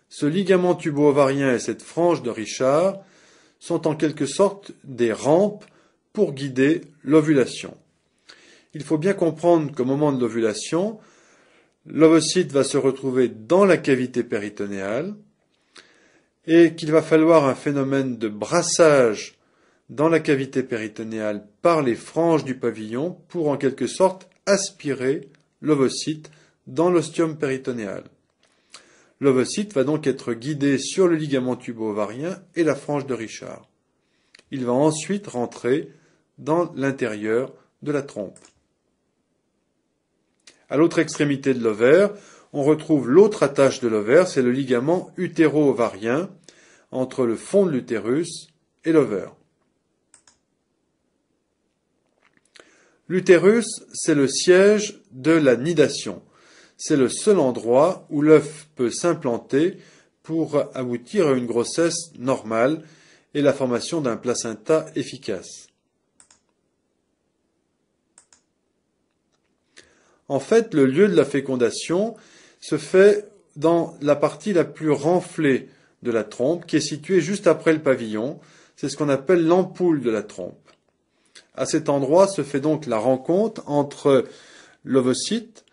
Ce ligament tubo-ovarien et cette frange de Richard sont en quelque sorte des rampes pour guider l'ovulation. Il faut bien comprendre qu'au moment de l'ovulation, l'ovocyte va se retrouver dans la cavité péritonéale et qu'il va falloir un phénomène de brassage dans la cavité péritonéale par les franges du pavillon pour en quelque sorte aspirer l'ovocyte dans l'ostium péritonéal. L'ovocyte va donc être guidé sur le ligament tubo-ovarien et la frange de Richard. Il va ensuite rentrer dans l'intérieur de la trompe. À l'autre extrémité de l'ovaire, on retrouve l'autre attache de l'ovaire, c'est le ligament utéro-ovarien entre le fond de l'utérus et l'ovaire. L'utérus, c'est le siège de la nidation. C'est le seul endroit où l'œuf peut s'implanter pour aboutir à une grossesse normale et la formation d'un placenta efficace. En fait, le lieu de la fécondation se fait dans la partie la plus renflée de la trompe, qui est située juste après le pavillon. C'est ce qu'on appelle l'ampoule de la trompe. À cet endroit se fait donc la rencontre entre l'ovocyte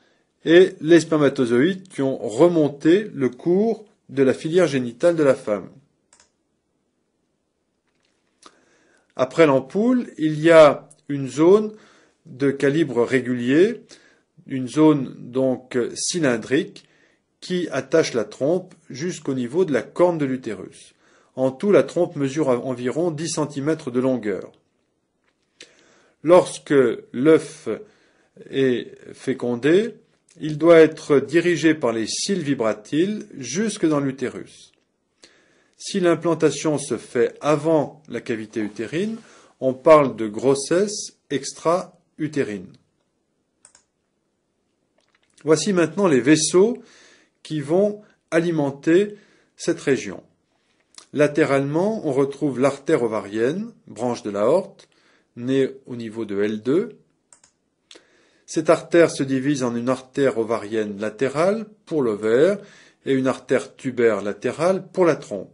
et les spermatozoïdes qui ont remonté le cours de la filière génitale de la femme. Après l'ampoule, il y a une zone de calibre régulier, une zone donc cylindrique qui attache la trompe jusqu'au niveau de la corne de l'utérus. En tout, la trompe mesure environ 10 cm de longueur. Lorsque l'œuf est fécondé, il doit être dirigé par les cils vibratiles jusque dans l'utérus. Si l'implantation se fait avant la cavité utérine, on parle de grossesse extra-utérine. Voici maintenant les vaisseaux qui vont alimenter cette région. Latéralement, on retrouve l'artère ovarienne, branche de l'aorte, née au niveau de L2. Cette artère se divise en une artère ovarienne latérale pour l'ovaire et une artère tubaire latérale pour la trompe.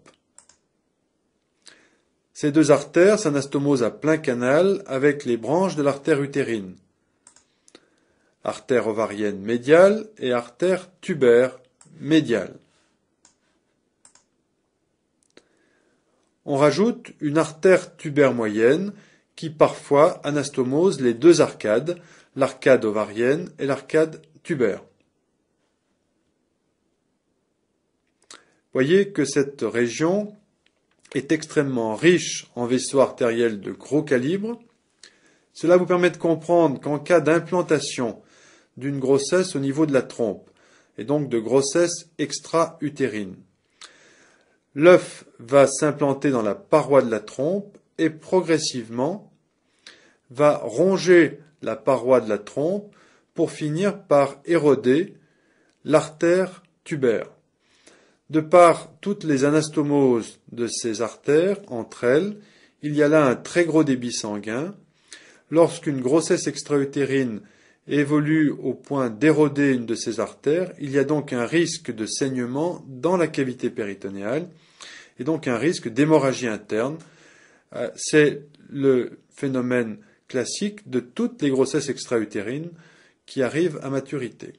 Ces deux artères s'anastomosent à plein canal avec les branches de l'artère utérine, artère ovarienne médiale et artère tubaire médiale. On rajoute une artère tubère moyenne qui parfois anastomose les deux arcades, l'arcade ovarienne et l'arcade tubaire. Voyez que cette région est extrêmement riche en vaisseaux artériels de gros calibre. Cela vous permet de comprendre qu'en cas d'implantation d'une grossesse au niveau de la trompe, et donc de grossesse extra-utérine, l'œuf va s'implanter dans la paroi de la trompe et progressivement va ronger la paroi de la trompe pour finir par éroder l'artère tubaire. De par toutes les anastomoses de ces artères entre elles, il y a là un très gros débit sanguin. Lorsqu'une grossesse extra-utérine évolue au point d'éroder une de ces artères, il y a donc un risque de saignement dans la cavité péritonéale et donc un risque d'hémorragie interne. Euh, c'est le phénomène classique de toutes les grossesses extra-utérines qui arrivent à maturité.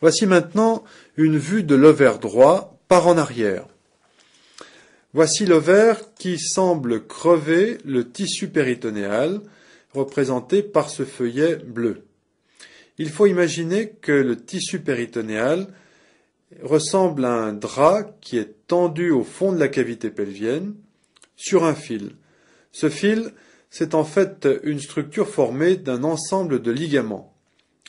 Voici maintenant une vue de l'ovaire droit par en arrière. Voici l'ovaire qui semble crever le tissu péritonéal représenté par ce feuillet bleu. Il faut imaginer que le tissu péritonéal ressemble à un drap qui est tendu au fond de la cavité pelvienne sur un fil. Ce fil c'est en fait une structure formée d'un ensemble de ligaments.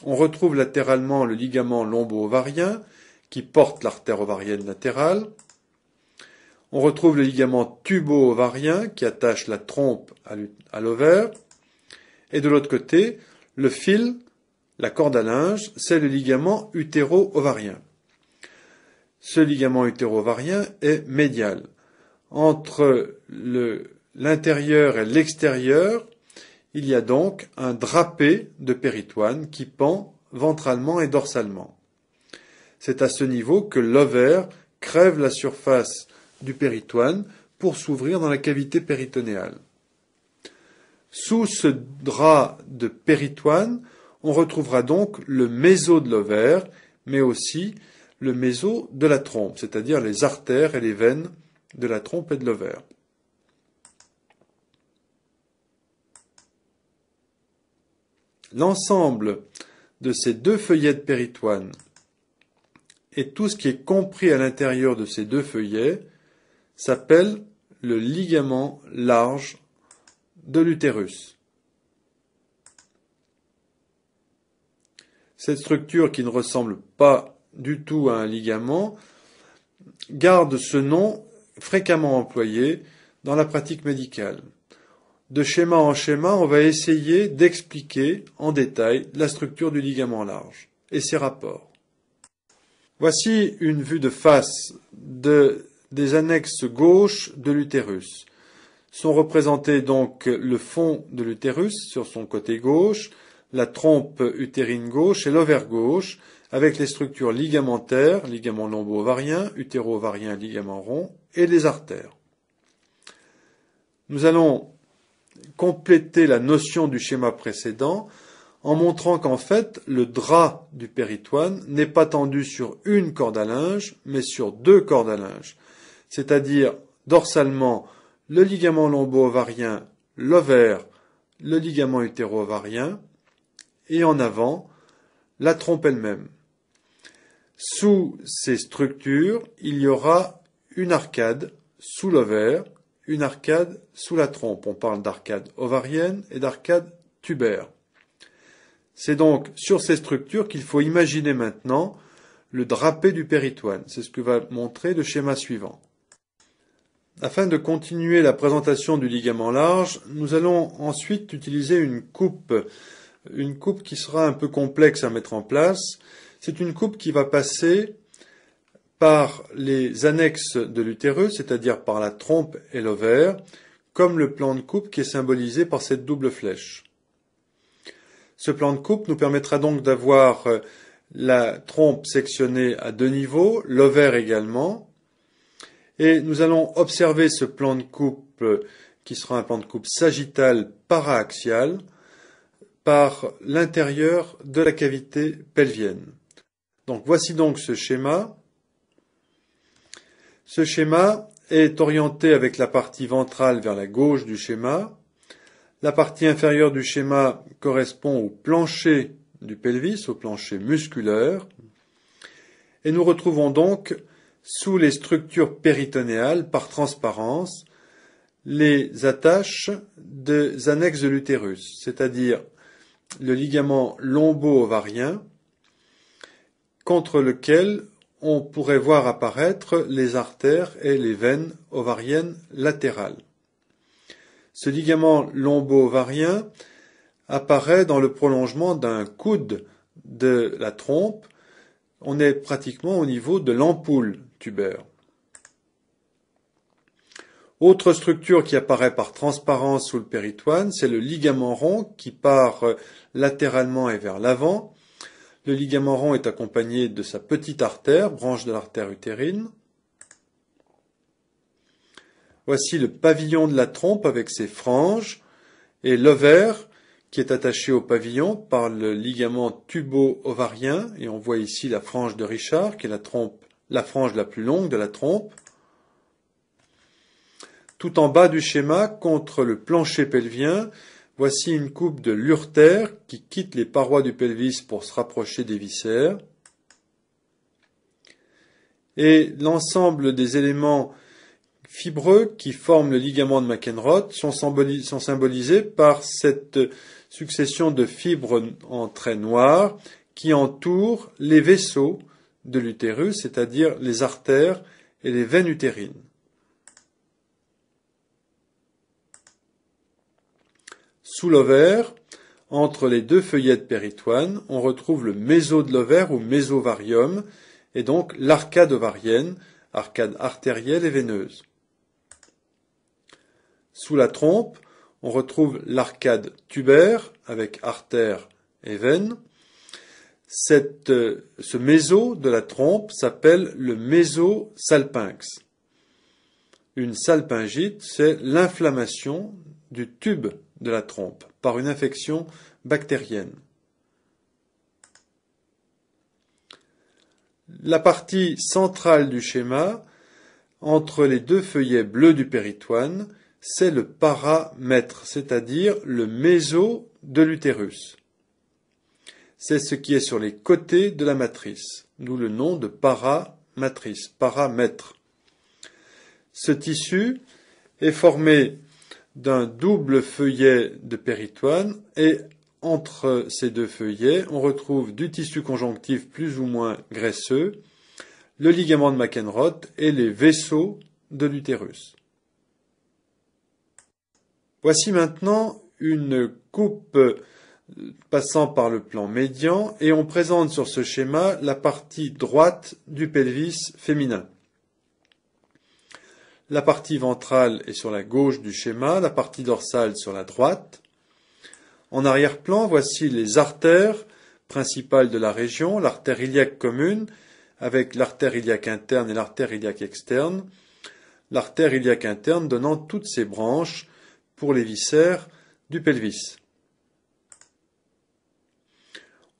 On retrouve latéralement le ligament lombo-ovarien qui porte l'artère ovarienne latérale. On retrouve le ligament tubo-ovarien qui attache la trompe à l'ovaire. Et de l'autre côté, le fil, la corde à linge, c'est le ligament utéro-ovarien. Ce ligament utéro-ovarien est médial. Entre le l'intérieur et l'extérieur, il y a donc un drapé de péritoine qui pend ventralement et dorsalement. C'est à ce niveau que l'ovaire crève la surface du péritoine pour s'ouvrir dans la cavité péritonéale. Sous ce drap de péritoine, on retrouvera donc le méso de l'ovaire, mais aussi le méso de la trompe, c'est-à-dire les artères et les veines de la trompe et de l'ovaire. L'ensemble de ces deux feuillets de péritoine et tout ce qui est compris à l'intérieur de ces deux feuillets s'appelle le ligament large de l'utérus. Cette structure qui ne ressemble pas du tout à un ligament garde ce nom fréquemment employé dans la pratique médicale de schéma en schéma, on va essayer d'expliquer en détail la structure du ligament large et ses rapports. Voici une vue de face des annexes gauches de l'utérus. Sont représentés donc le fond de l'utérus sur son côté gauche, la trompe utérine gauche et l'ovaire gauche, avec les structures ligamentaires, ligament lombo-ovarien, utéro-ovarien, ligament rond, et les artères. Nous allons compléter la notion du schéma précédent en montrant qu'en fait le drap du péritoine n'est pas tendu sur une corde à linge, mais sur deux cordes à linge, c'est-à-dire dorsalement le ligament lombo-ovarien, l'ovaire, le ligament utéro-ovarien, et en avant la trompe elle-même. Sous ces structures, il y aura une arcade sous l'ovaire une arcade sous la trompe. On parle d'arcade ovarienne et d'arcade tubaire. C'est donc sur ces structures qu'il faut imaginer maintenant le drapé du péritoine. C'est ce que va montrer le schéma suivant. Afin de continuer la présentation du ligament large, nous allons ensuite utiliser une coupe, une coupe qui sera un peu complexe à mettre en place. C'est une coupe qui va passer par les annexes de l'utérus, c'est-à-dire par la trompe et l'ovaire, comme le plan de coupe qui est symbolisé par cette double flèche. Ce plan de coupe nous permettra donc d'avoir euh, la trompe sectionnée à deux niveaux, l'ovaire également, et nous allons observer ce plan de coupe euh, qui sera un plan de coupe sagittal paraaxial par l'intérieur de la cavité pelvienne. Donc voici donc ce schéma ce schéma est orienté avec la partie ventrale vers la gauche du schéma. La partie inférieure du schéma correspond au plancher du pelvis, au plancher musculaire. Et nous retrouvons donc sous les structures péritonéales, par transparence, les attaches des annexes de l'utérus, c'est-à-dire le ligament lombo-ovarien, contre lequel on pourrait voir apparaître les artères et les veines ovariennes latérales. Ce ligament lombo-ovarien apparaît dans le prolongement d'un coude de la trompe. On est pratiquement au niveau de l'ampoule tubaire. Autre structure qui apparaît par transparence sous le péritoine, c'est le ligament rond qui part latéralement et vers l'avant le ligament rond est accompagné de sa petite artère, branche de l'artère utérine. Voici le pavillon de la trompe avec ses franges et l'ovaire qui est attaché au pavillon par le ligament tubo-ovarien et on voit ici la frange de Richard qui est la trompe, la frange la plus longue de la trompe. Tout en bas du schéma, contre le plancher pelvien, Voici une coupe de l'urtère qui quitte les parois du pelvis pour se rapprocher des viscères. Et l'ensemble des éléments fibreux qui forment le ligament de McEnroth sont, sont symbolisés par cette succession de fibres en traits noirs qui entourent les vaisseaux de l'utérus, c'est-à-dire les artères et les veines utérines. Sous l'ovaire, entre les deux feuillets de péritoine, on retrouve le méso de l'ovaire ou mésovarium, et donc l'arcade ovarienne, arcade artérielle et veineuse. Sous la trompe, on retrouve l'arcade tubaire avec artère et veine. ce méso de la trompe s'appelle le salpinx. Une salpingite, c'est l'inflammation du tube de la trompe par une infection bactérienne. La partie centrale du schéma, entre les deux feuillets bleus du péritoine, c'est le paramètre, c'est-à-dire le méso de l'utérus. C'est ce qui est sur les côtés de la matrice, d'où le nom de paramatrice, paramètre. Ce tissu est formé d'un double feuillet de péritoine et entre ces deux feuillets, on retrouve du tissu conjonctif plus ou moins graisseux, le ligament de McEnroth et les vaisseaux de l'utérus. Voici maintenant une coupe euh, passant par le plan médian et on présente sur ce schéma la partie droite du pelvis féminin la partie ventrale est sur la gauche du schéma, la partie dorsale sur la droite. En arrière-plan, voici les artères principales de la région, l'artère iliaque commune avec l'artère iliaque interne et l'artère iliaque externe, l'artère iliaque interne donnant toutes ses branches pour les viscères du pelvis.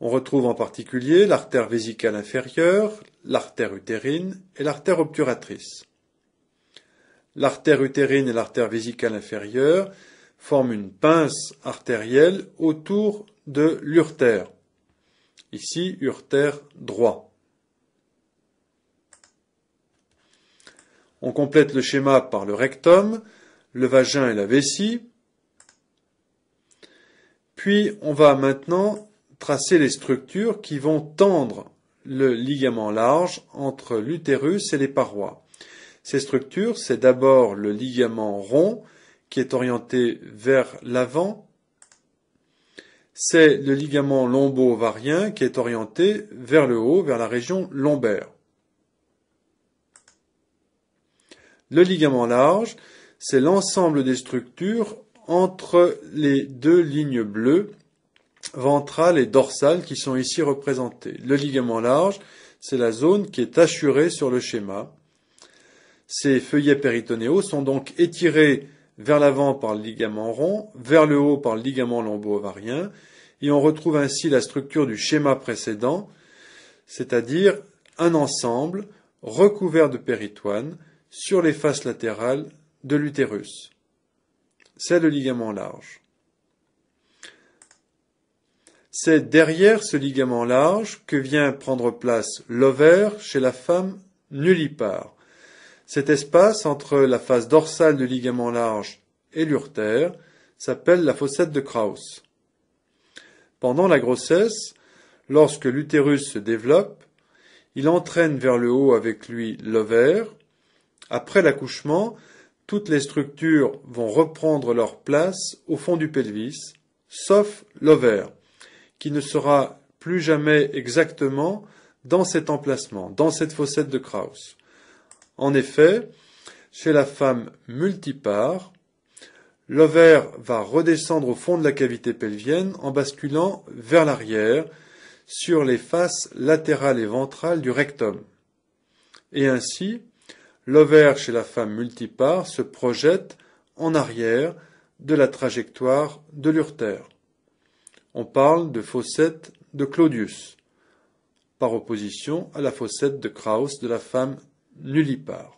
On retrouve en particulier l'artère vésicale inférieure, l'artère utérine et l'artère obturatrice. L'artère utérine et l'artère vésicale inférieure forment une pince artérielle autour de l'urtère. Ici, urtère droit. On complète le schéma par le rectum, le vagin et la vessie. Puis on va maintenant tracer les structures qui vont tendre le ligament large entre l'utérus et les parois. Ces structures, c'est d'abord le ligament rond qui est orienté vers l'avant, c'est le ligament lombo-ovarien qui est orienté vers le haut, vers la région lombaire. Le ligament large, c'est l'ensemble des structures entre les deux lignes bleues, ventrales et dorsales, qui sont ici représentées. Le ligament large, c'est la zone qui est assurée sur le schéma. Ces feuillets péritonéaux sont donc étirés vers l'avant par le ligament rond, vers le haut par le ligament lombo-ovarien, et on retrouve ainsi la structure du schéma précédent, c'est-à-dire un ensemble recouvert de péritoine sur les faces latérales de l'utérus. C'est le ligament large. C'est derrière ce ligament large que vient prendre place l'ovaire chez la femme nullipare. Cet espace entre la face dorsale du ligament large et l'urtère s'appelle la fossette de Krauss. Pendant la grossesse, lorsque l'utérus se développe, il entraîne vers le haut avec lui l'ovaire. Après l'accouchement, toutes les structures vont reprendre leur place au fond du pelvis, sauf l'ovaire, qui ne sera plus jamais exactement dans cet emplacement, dans cette fossette de Krauss. En effet, chez la femme multipare, l'ovaire va redescendre au fond de la cavité pelvienne en basculant vers l'arrière sur les faces latérales et ventrales du rectum. Et ainsi, l'ovaire chez la femme multipare se projette en arrière de la trajectoire de l'urtère. On parle de fossette de Claudius, par opposition à la fossette de Krauss de la femme nulle part.